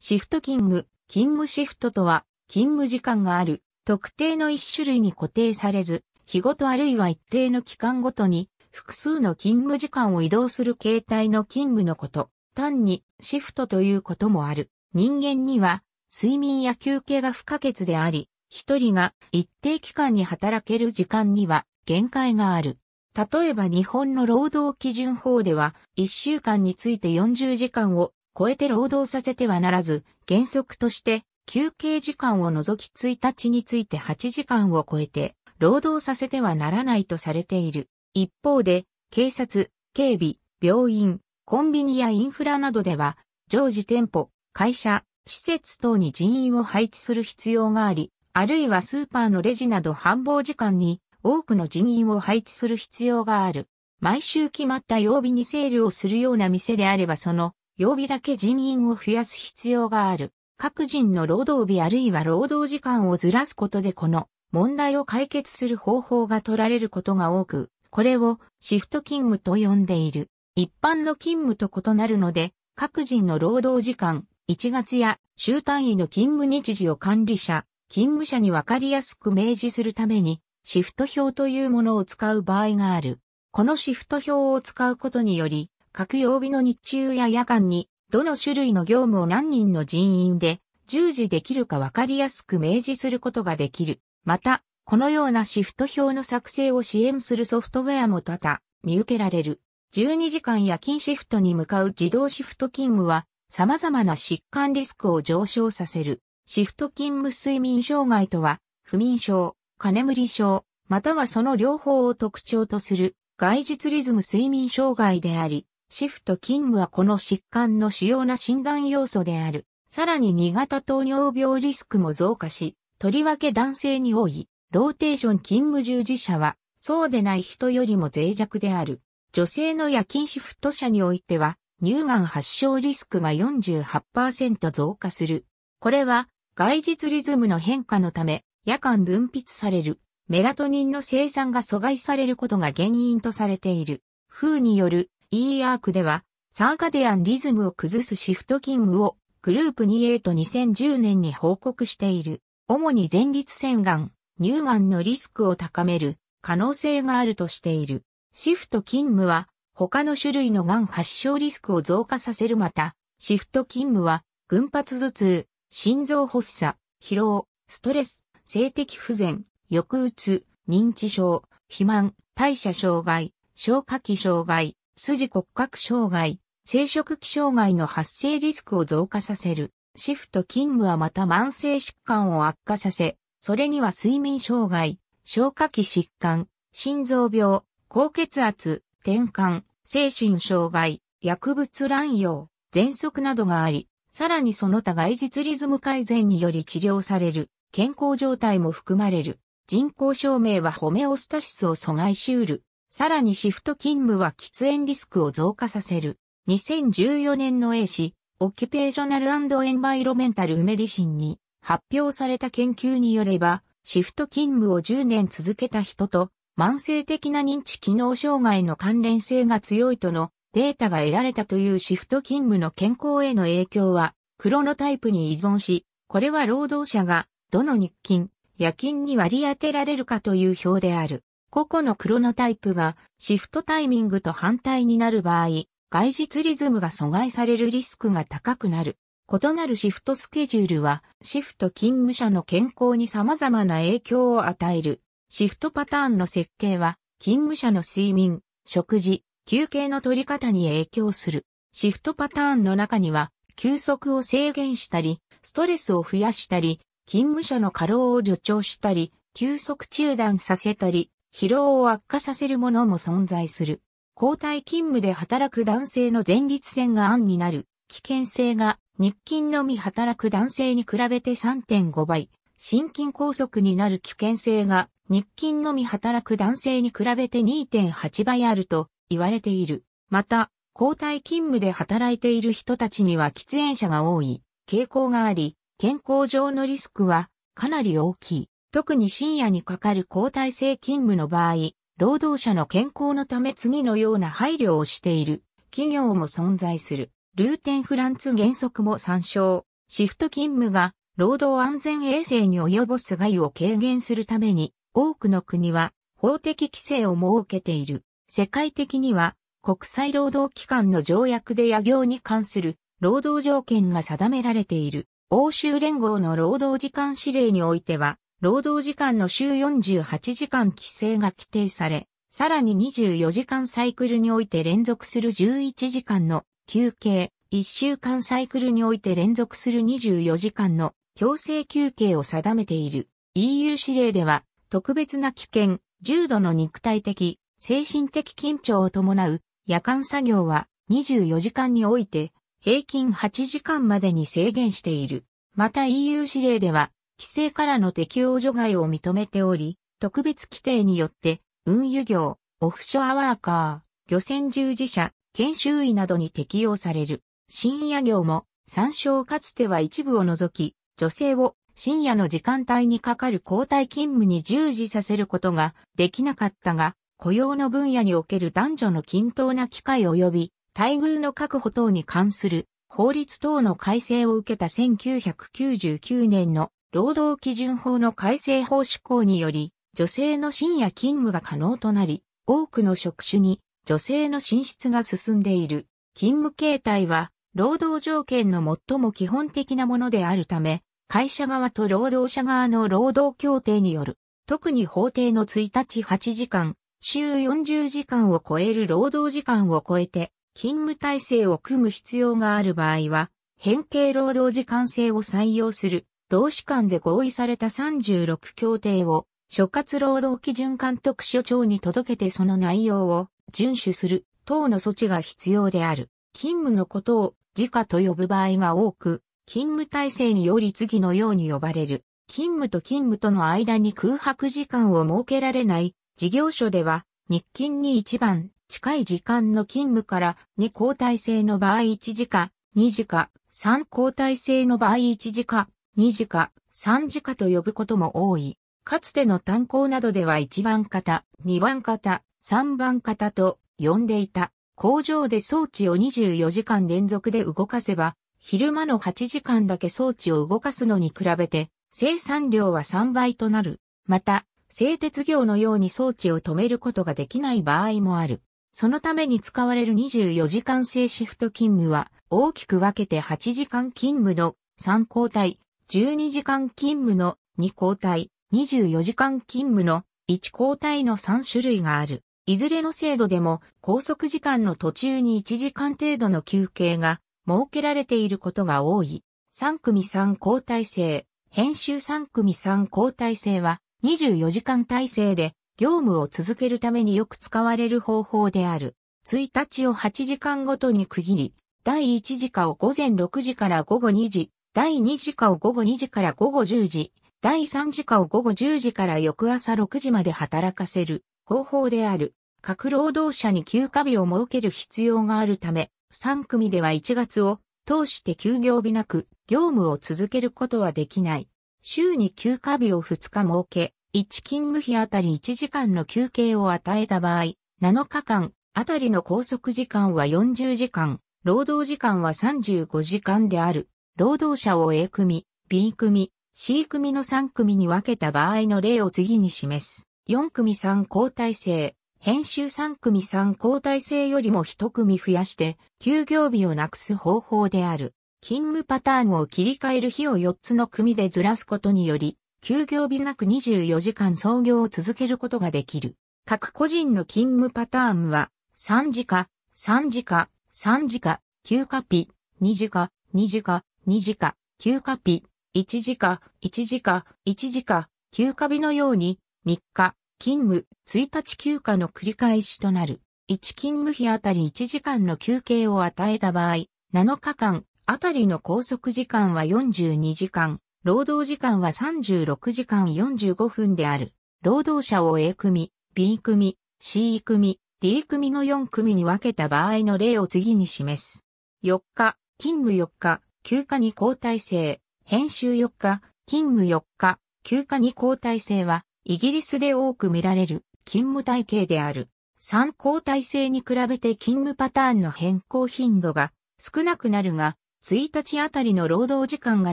シフト勤務、勤務シフトとは、勤務時間がある、特定の一種類に固定されず、日ごとあるいは一定の期間ごとに、複数の勤務時間を移動する形態の勤務のこと、単にシフトということもある。人間には、睡眠や休憩が不可欠であり、一人が一定期間に働ける時間には限界がある。例えば日本の労働基準法では、一週間について40時間を超えて労働させてはならず、原則として休憩時間を除き1日について8時間を超えて労働させてはならないとされている。一方で、警察、警備、病院、コンビニやインフラなどでは、常時店舗、会社、施設等に人員を配置する必要があり、あるいはスーパーのレジなど繁忙時間に多くの人員を配置する必要がある。毎週決まった曜日にセールをするような店であればその曜日だけ人員を増やす必要がある。各人の労働日あるいは労働時間をずらすことでこの問題を解決する方法が取られることが多く、これをシフト勤務と呼んでいる。一般の勤務と異なるので、各人の労働時間、1月や週単位の勤務日時を管理者、勤務者にわかりやすく明示するために、シフト表というものを使う場合がある。このシフト表を使うことにより、各曜日の日中や夜間に、どの種類の業務を何人の人員で、従事できるかわかりやすく明示することができる。また、このようなシフト表の作成を支援するソフトウェアも多々見受けられる。12時間夜勤シフトに向かう自動シフト勤務は様々な疾患リスクを上昇させる。シフト勤務睡眠障害とは、不眠症、金無理症、またはその両方を特徴とする外実リズム睡眠障害であり、シフト勤務はこの疾患の主要な診断要素である。さらに2型糖尿病リスクも増加し、とりわけ男性に多い、ローテーション勤務従事者は、そうでない人よりも脆弱である。女性の夜勤シフト者においては、乳がん発症リスクが48%増加する。これは、外実リズムの変化のため、夜間分泌される、メラトニンの生産が阻害されることが原因とされている。風による E アークでは、サーカディアンリズムを崩すシフト勤務をグループ 2A と2010年に報告している。主に前立腺がん、乳がんのリスクを高める可能性があるとしている。シフト勤務は他の種類のがん発症リスクを増加させるまた、シフト勤務は群発頭痛、心臓発作、疲労、ストレス、性的不全、抑うつ、認知症、肥満、代謝障害、消化器障害、筋骨格障害、生殖器障害の発生リスクを増加させる。シフト勤務はまた慢性疾患を悪化させ、それには睡眠障害、消化器疾患、心臓病、高血圧、転換、精神障害、薬物乱用、喘息などがあり、さらにその他外実リズム改善により治療される、健康状態も含まれる。人工証明はホメオスタシスを阻害しうる。さらにシフト勤務は喫煙リスクを増加させる。2014年の A 氏、オキュペーショナルエンバイロメンタルメディシンに発表された研究によれば、シフト勤務を10年続けた人と、慢性的な認知機能障害の関連性が強いとのデータが得られたというシフト勤務の健康への影響は、クロノタイプに依存し、これは労働者がどの日勤、夜勤に割り当てられるかという表である。個々のクロノタイプがシフトタイミングと反対になる場合、外実リズムが阻害されるリスクが高くなる。異なるシフトスケジュールは、シフト勤務者の健康に様々な影響を与える。シフトパターンの設計は、勤務者の睡眠、食事、休憩の取り方に影響する。シフトパターンの中には、休息を制限したり、ストレスを増やしたり、勤務者の過労を助長したり、休息中断させたり、疲労を悪化させるものも存在する。交代勤務で働く男性の前立腺が案になる危険性が日勤のみ働く男性に比べて3.5倍、心筋梗塞になる危険性が日勤のみ働く男性に比べて2.8倍あると言われている。また、交代勤務で働いている人たちには喫煙者が多い傾向があり、健康上のリスクはかなり大きい。特に深夜にかかる交代制勤務の場合、労働者の健康のため次のような配慮をしている企業も存在する。ルーテンフランツ原則も参照。シフト勤務が労働安全衛生に及ぼす害を軽減するために多くの国は法的規制を設けている。世界的には国際労働機関の条約で野業に関する労働条件が定められている。欧州連合の労働時間指令においては労働時間の週48時間規制が規定され、さらに24時間サイクルにおいて連続する11時間の休憩、1週間サイクルにおいて連続する24時間の強制休憩を定めている。EU 指令では、特別な危険、重度の肉体的、精神的緊張を伴う夜間作業は24時間において平均8時間までに制限している。また EU 指令では規制からの適用除外を認めており、特別規定によって、運輸業、オフショアワーカー、漁船従事者、研修医などに適用される。深夜業も、参照かつては一部を除き、女性を深夜の時間帯にかかる交代勤務に従事させることができなかったが、雇用の分野における男女の均等な機会及び、待遇の確保等に関する法律等の改正を受けた1999年の労働基準法の改正法施行により、女性の深夜勤務が可能となり、多くの職種に女性の進出が進んでいる。勤務形態は、労働条件の最も基本的なものであるため、会社側と労働者側の労働協定による、特に法定の1日8時間、週40時間を超える労働時間を超えて、勤務体制を組む必要がある場合は、変形労働時間制を採用する労使間で合意された36協定を、所轄労働基準監督署長に届けてその内容を遵守する等の措置が必要である。勤務のことを自家と呼ぶ場合が多く、勤務体制により次のように呼ばれる。勤務と勤務との間に空白時間を設けられない事業所では、日勤に一番近い時間の勤務から2交代制の場合1時間、2時間、3交代制の場合1時間二次化、三次化と呼ぶことも多い。かつての炭鉱などでは一番型、二番型、三番型と呼んでいた。工場で装置を24時間連続で動かせば、昼間の8時間だけ装置を動かすのに比べて、生産量は3倍となる。また、製鉄業のように装置を止めることができない場合もある。そのために使われる24時間制シフト勤務は、大きく分けて8時間勤務の3交代、12時間勤務の2交代、24時間勤務の1交代の3種類がある。いずれの制度でも拘束時間の途中に1時間程度の休憩が設けられていることが多い。3組3交代制、編集3組3交代制は24時間体制で業務を続けるためによく使われる方法である。1日を8時間ごとに区切り、第1時間を午前6時から午後2時、第2次課を午後2時から午後10時、第3次課を午後10時から翌朝6時まで働かせる方法である。各労働者に休暇日を設ける必要があるため、3組では1月を通して休業日なく業務を続けることはできない。週に休暇日を2日設け、1勤務日あたり1時間の休憩を与えた場合、7日間あたりの拘束時間は40時間、労働時間は35時間である。労働者を A 組、B 組、C 組の3組に分けた場合の例を次に示す。4組3交代制。編集3組3交代制よりも1組増やして、休業日をなくす方法である。勤務パターンを切り替える日を4つの組でずらすことにより、休業日なく24時間操業を続けることができる。各個人の勤務パターンは、3時か、3時か、3時か、休暇日、2時か、2時か、2時か、休暇日、1時か、1時か、1時か、休暇日のように、3日、勤務、1日休暇の繰り返しとなる。1勤務日あたり1時間の休憩を与えた場合、7日間あたりの拘束時間は42時間、労働時間は36時間45分である。労働者を A 組、B 組、C 組、D 組の4組に分けた場合の例を次に示す。4日、勤務4日、休暇に交代制、編集4日、勤務4日、休暇に交代制は、イギリスで多く見られる勤務体系である。3交代制に比べて勤務パターンの変更頻度が少なくなるが、1日あたりの労働時間が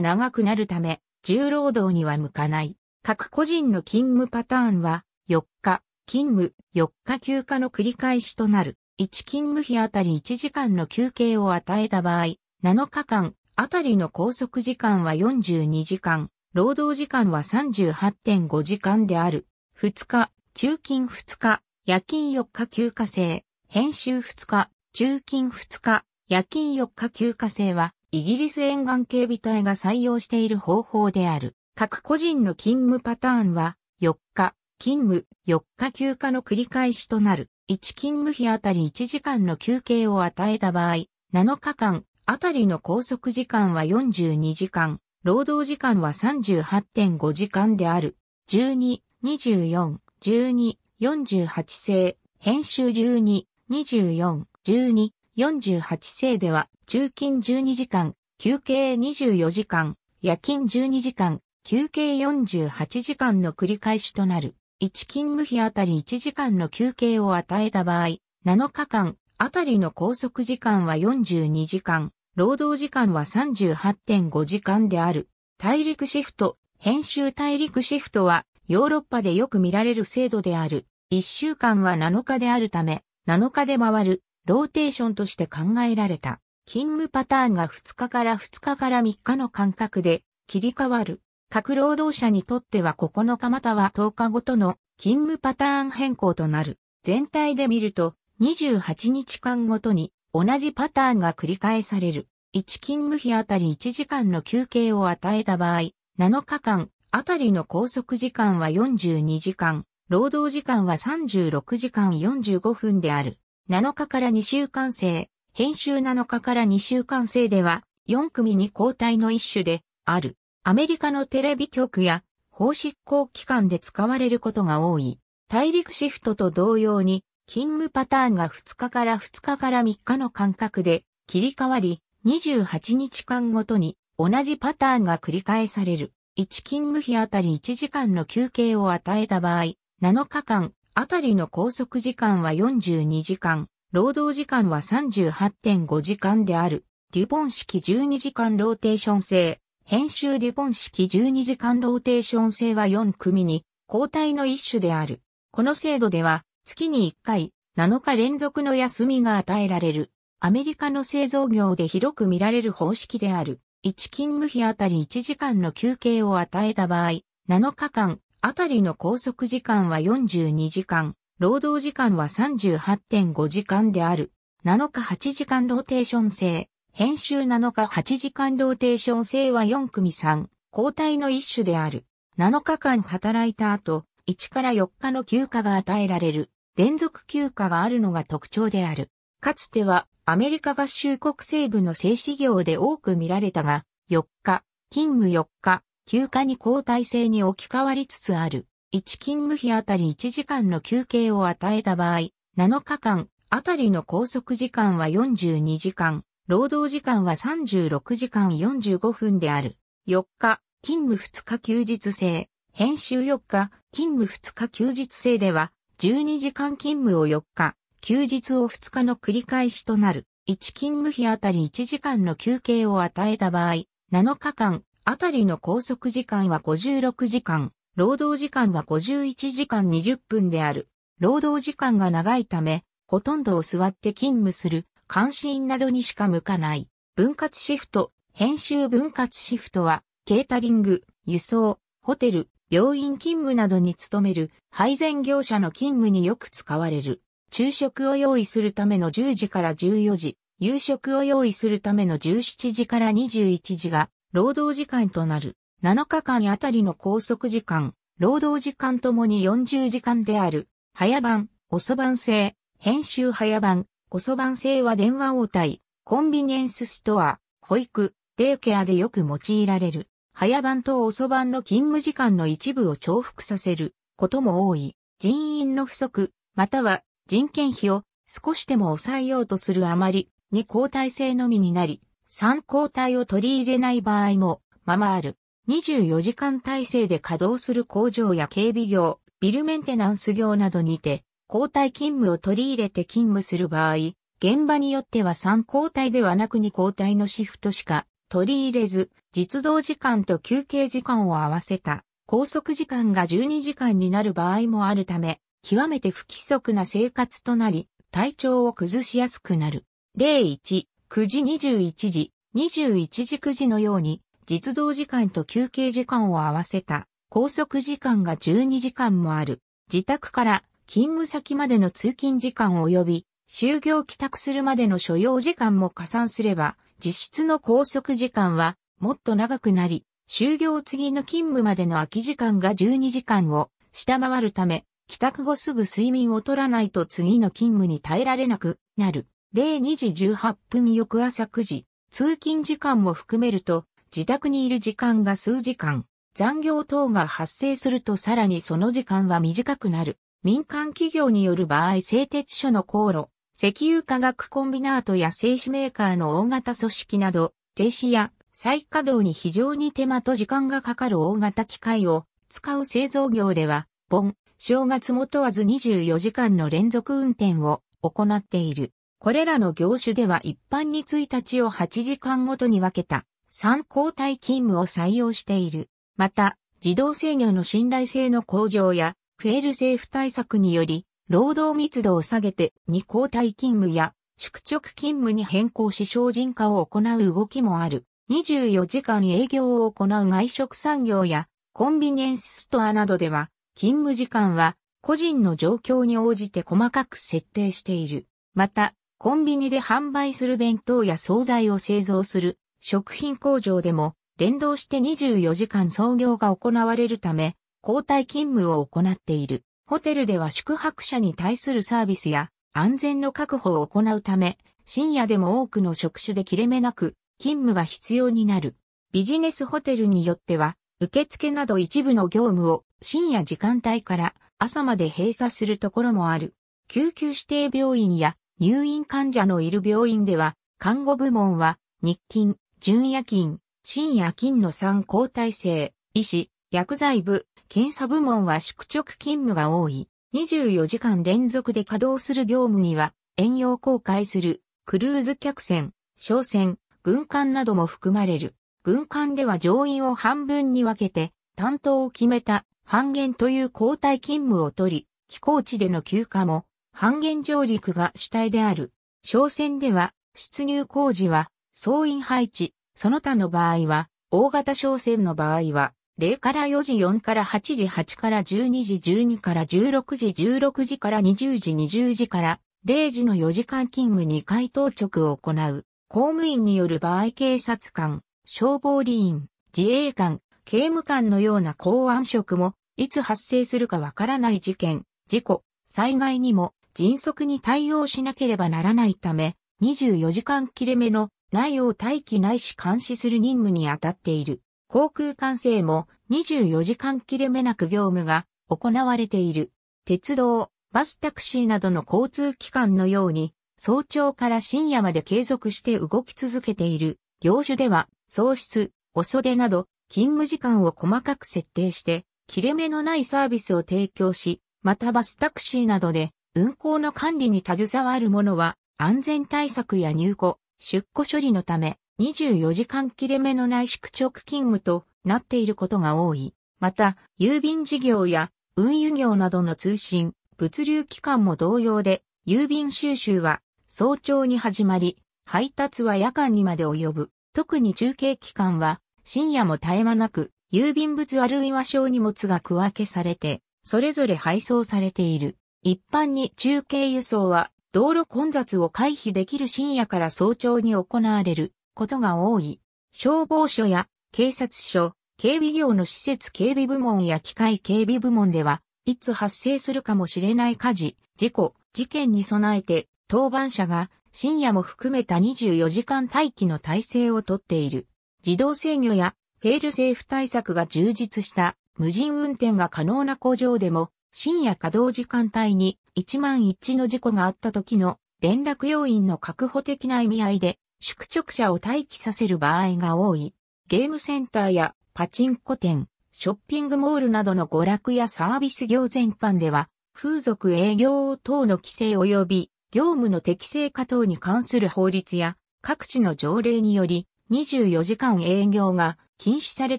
長くなるため、重労働には向かない。各個人の勤務パターンは、4日、勤務、4日休暇の繰り返しとなる。1勤務日あたり1時間の休憩を与えた場合、7日間あたりの拘束時間は42時間、労働時間は38.5時間である。2日、中勤2日、夜勤4日休暇制、編集2日、中勤2日、夜勤4日休暇制は、イギリス沿岸警備隊が採用している方法である。各個人の勤務パターンは、4日、勤務、4日休暇の繰り返しとなる。1勤務日あたり1時間の休憩を与えた場合、7日間、あたりの拘束時間は42時間、労働時間は38.5時間である。12、24、12、48世、編集12、24、12、48世では、中勤12時間、休憩24時間、夜勤12時間、休憩48時間の繰り返しとなる。1勤務費あたり1時間の休憩を与えた場合、7日間あたりの拘束時間は42時間、労働時間は38.5時間である。大陸シフト、編集大陸シフトはヨーロッパでよく見られる制度である。1週間は7日であるため、7日で回る、ローテーションとして考えられた。勤務パターンが2日から2日から3日の間隔で切り替わる。各労働者にとっては9日または10日ごとの勤務パターン変更となる。全体で見ると28日間ごとに同じパターンが繰り返される。1勤務日あたり1時間の休憩を与えた場合、7日間あたりの拘束時間は42時間、労働時間は36時間45分である。7日から2週間制、編集7日から2週間制では、4組に交代の一種である。アメリカのテレビ局や法執行機関で使われることが多い。大陸シフトと同様に、勤務パターンが2日から2日から3日の間隔で切り替わり、28日間ごとに同じパターンが繰り返される。1勤務日あたり1時間の休憩を与えた場合、7日間あたりの拘束時間は42時間、労働時間は38.5時間である。リボン式12時間ローテーション制。編集リボン式12時間ローテーション制は4組に交代の一種である。この制度では月に1回、7日連続の休みが与えられる。アメリカの製造業で広く見られる方式である。1勤務日あたり1時間の休憩を与えた場合、7日間あたりの拘束時間は42時間、労働時間は38.5時間である。7日8時間ローテーション制。編集7日8時間ローテーション制は4組3、交代の一種である。7日間働いた後、1から4日の休暇が与えられる。連続休暇があるのが特徴である。かつてはアメリカ合衆国西部の製紙業で多く見られたが、4日、勤務4日、休暇に交代制に置き換わりつつある。1勤務日あたり1時間の休憩を与えた場合、7日間あたりの拘束時間は42時間、労働時間は36時間45分である。4日、勤務2日休日制、編集4日、勤務2日休日制では、12時間勤務を4日、休日を2日の繰り返しとなる。1勤務日あたり1時間の休憩を与えた場合、7日間あたりの拘束時間は56時間、労働時間は51時間20分である。労働時間が長いため、ほとんどを座って勤務する、監視員などにしか向かない。分割シフト、編集分割シフトは、ケータリング、輸送、ホテル、病院勤務などに勤める配膳業者の勤務によく使われる。昼食を用意するための10時から14時、夕食を用意するための17時から21時が労働時間となる。7日間あたりの拘束時間、労働時間ともに40時間である。早番、遅番制、編集早番、遅番制は電話応対、コンビニエンスストア、保育、デイケアでよく用いられる。早番と遅番の勤務時間の一部を重複させることも多い、人員の不足、または人件費を少しでも抑えようとするあまり、に交代制のみになり、3交代を取り入れない場合も、ままある。24時間体制で稼働する工場や警備業、ビルメンテナンス業などにて、交代勤務を取り入れて勤務する場合、現場によっては3交代ではなく2交代のシフトしか取り入れず、実動時間と休憩時間を合わせた拘束時間が12時間になる場合もあるため、極めて不規則な生活となり、体調を崩しやすくなる。01、9時21時、21時9時のように、実動時間と休憩時間を合わせた拘束時間が12時間もある。自宅から勤務先までの通勤時間及び、就業帰宅するまでの所要時間も加算すれば、実質の拘束時間はもっと長くなり、就業次の勤務までの空き時間が12時間を下回るため、帰宅後すぐ睡眠を取らないと次の勤務に耐えられなくなる。02時18分翌朝9時、通勤時間も含めると、自宅にいる時間が数時間、残業等が発生するとさらにその時間は短くなる。民間企業による場合製鉄所の航路、石油化学コンビナートや製紙メーカーの大型組織など、停止や再稼働に非常に手間と時間がかかる大型機械を使う製造業では、盆、正月も問わず24時間の連続運転を行っている。これらの業種では一般に1日を8時間ごとに分けた3交代勤務を採用している。また、自動制御の信頼性の向上やフェール府対策により、労働密度を下げて2交代勤務や宿直勤務に変更し精進化を行う動きもある。24時間営業を行う外食産業やコンビニエンスストアなどでは勤務時間は個人の状況に応じて細かく設定している。また、コンビニで販売する弁当や惣菜を製造する食品工場でも連動して24時間操業が行われるため交代勤務を行っている。ホテルでは宿泊者に対するサービスや安全の確保を行うため深夜でも多くの職種で切れ目なく勤務が必要になる。ビジネスホテルによっては、受付など一部の業務を深夜時間帯から朝まで閉鎖するところもある。救急指定病院や入院患者のいる病院では、看護部門は日勤、純夜勤、深夜勤の3交代制、医師、薬剤部、検査部門は宿直勤務が多い。24時間連続で稼働する業務には、遠洋航海する、クルーズ客船、商船、軍艦なども含まれる。軍艦では上院を半分に分けて、担当を決めた半減という交代勤務を取り、寄港地での休暇も、半減上陸が主体である。商船では、出入工事は、総員配置、その他の場合は、大型商船の場合は、0から4時4から8時8から12時12から16時16時から20時20時から0時の4時間勤務2回当直を行う。公務員による場合警察官、消防理員、自衛官、刑務官のような公安職も、いつ発生するかわからない事件、事故、災害にも迅速に対応しなければならないため、24時間切れ目の内容待機ないし監視する任務に当たっている。航空管制も24時間切れ目なく業務が行われている。鉄道、バスタクシーなどの交通機関のように早朝から深夜まで継続して動き続けている業種では、喪失、お袖など、勤務時間を細かく設定して、切れ目のないサービスを提供し、またバスタクシーなどで運行の管理に携わる者は、安全対策や入庫、出庫処理のため、24時間切れ目のない宿直勤務となっていることが多い。また、郵便事業や運輸業などの通信、物流機関も同様で、郵便収集は早朝に始まり、配達は夜間にまで及ぶ。特に中継期間は深夜も絶え間なく、郵便物あるいは小荷物が区分けされて、それぞれ配送されている。一般に中継輸送は道路混雑を回避できる深夜から早朝に行われることが多い。消防署や警察署、警備業の施設警備部門や機械警備部門では、いつ発生するかもしれない火事、事故、事件に備えて、当番者が深夜も含めた24時間待機の体制をとっている。自動制御やフェールセーフ対策が充実した無人運転が可能な工場でも深夜稼働時間帯に一万一の事故があった時の連絡要員の確保的な意味合いで宿直者を待機させる場合が多い。ゲームセンターやパチンコ店、ショッピングモールなどの娯楽やサービス業全般では風俗営業等の規制及び業務の適正化等に関する法律や各地の条例により24時間営業が禁止され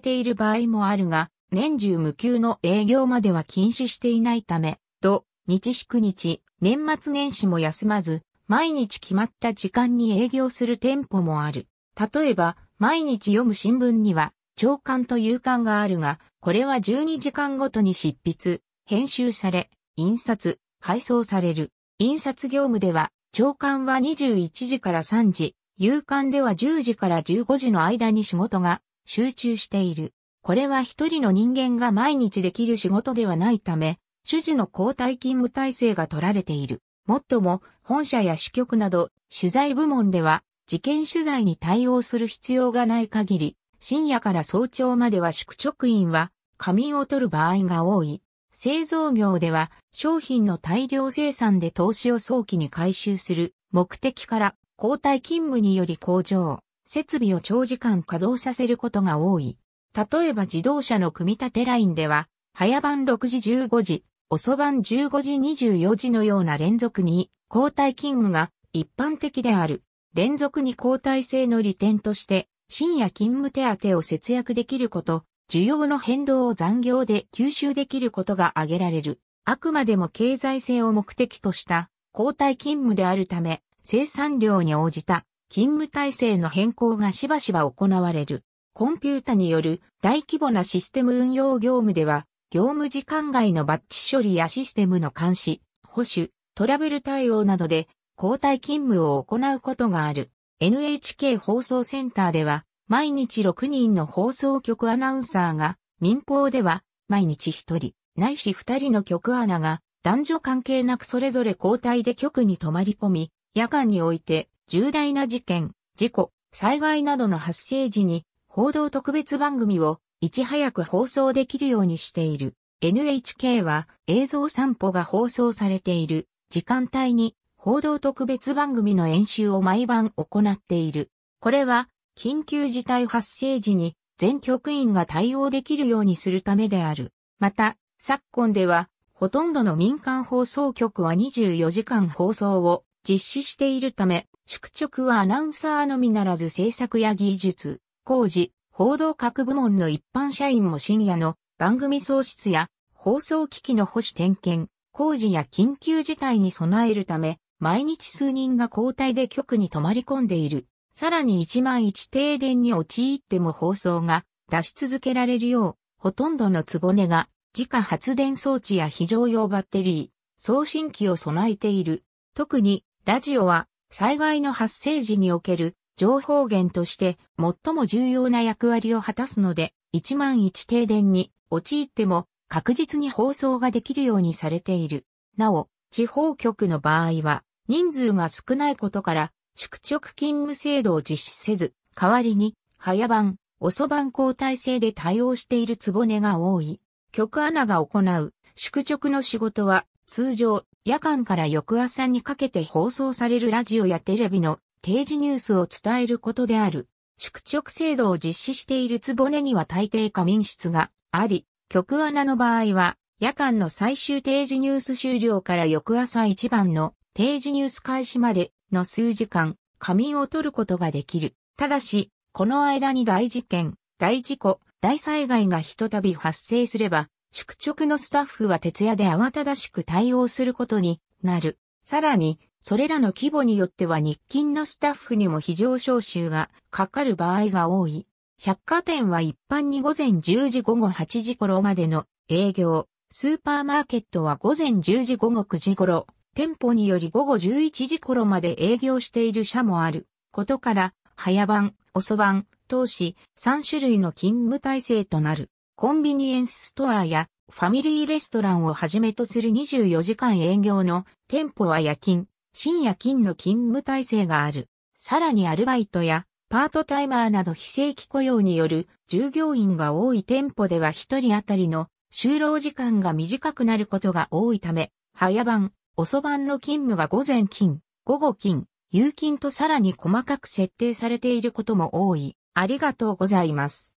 ている場合もあるが、年中無休の営業までは禁止していないため、土、日祝日、年末年始も休まず、毎日決まった時間に営業する店舗もある。例えば、毎日読む新聞には、長官と夕刊があるが、これは12時間ごとに執筆、編集され、印刷、配送される。印刷業務では、長官は21時から3時、夕刊では10時から15時の間に仕事が集中している。これは一人の人間が毎日できる仕事ではないため、主事の交代勤務体制が取られている。もっとも、本社や支局など、取材部門では、事件取材に対応する必要がない限り、深夜から早朝までは宿直員は、仮眠を取る場合が多い。製造業では商品の大量生産で投資を早期に回収する目的から交代勤務により工場、設備を長時間稼働させることが多い。例えば自動車の組み立てラインでは、早晩6時15時、遅晩15時24時のような連続に交代勤務が一般的である。連続に交代制の利点として、深夜勤務手当を節約できること、需要の変動を残業で吸収できることが挙げられる。あくまでも経済性を目的とした交代勤務であるため、生産量に応じた勤務体制の変更がしばしば行われる。コンピュータによる大規模なシステム運用業務では、業務時間外のバッチ処理やシステムの監視、保守、トラブル対応などで交代勤務を行うことがある。NHK 放送センターでは、毎日6人の放送局アナウンサーが、民放では、毎日1人、ないし2人の局アナが、男女関係なくそれぞれ交代で局に泊まり込み、夜間において、重大な事件、事故、災害などの発生時に、報道特別番組を、いち早く放送できるようにしている。NHK は映像散歩が放送されている時間帯に報道特別番組の演習を毎晩行っている。これは緊急事態発生時に全局員が対応できるようにするためである。また、昨今では、ほとんどの民間放送局は24時間放送を実施しているため、宿直はアナウンサーのみならず制作や技術、工事、報道各部門の一般社員も深夜の番組創出や放送機器の保守点検、工事や緊急事態に備えるため、毎日数人が交代で局に泊まり込んでいる。さらに1万1停電に陥っても放送が出し続けられるよう、ほとんどのつぼねが自家発電装置や非常用バッテリー、送信機を備えている。特にラジオは災害の発生時における情報源として最も重要な役割を果たすので、1万1停電に陥っても確実に放送ができるようにされている。なお、地方局の場合は人数が少ないことから宿直勤務制度を実施せず、代わりに、早番、遅番交代制で対応しているつぼねが多い。局アナが行う、宿直の仕事は、通常、夜間から翌朝にかけて放送されるラジオやテレビの定時ニュースを伝えることである。宿直制度を実施しているつぼねには大抵仮眠室があり、局アナの場合は、夜間の最終定時ニュース終了から翌朝一番の定時ニュース開始までの数時間、仮眠を取ることができる。ただし、この間に大事件、大事故、大災害がひとたび発生すれば、宿直のスタッフは徹夜で慌ただしく対応することになる。さらに、それらの規模によっては日勤のスタッフにも非常招集がかかる場合が多い。百貨店は一般に午前10時午後8時頃までの営業、スーパーマーケットは午前10時午後9時頃、店舗により午後11時頃まで営業している社もあることから、早番、遅番、投資、3種類の勤務体制となる。コンビニエンスストアやファミリーレストランをはじめとする24時間営業の店舗は夜勤、深夜勤の勤務体制がある。さらにアルバイトやパートタイマーなど非正規雇用による従業員が多い店舗では1人当たりの就労時間が短くなることが多いため、早番、遅番の勤務が午前勤、午後勤、夕勤とさらに細かく設定されていることも多い。ありがとうございます。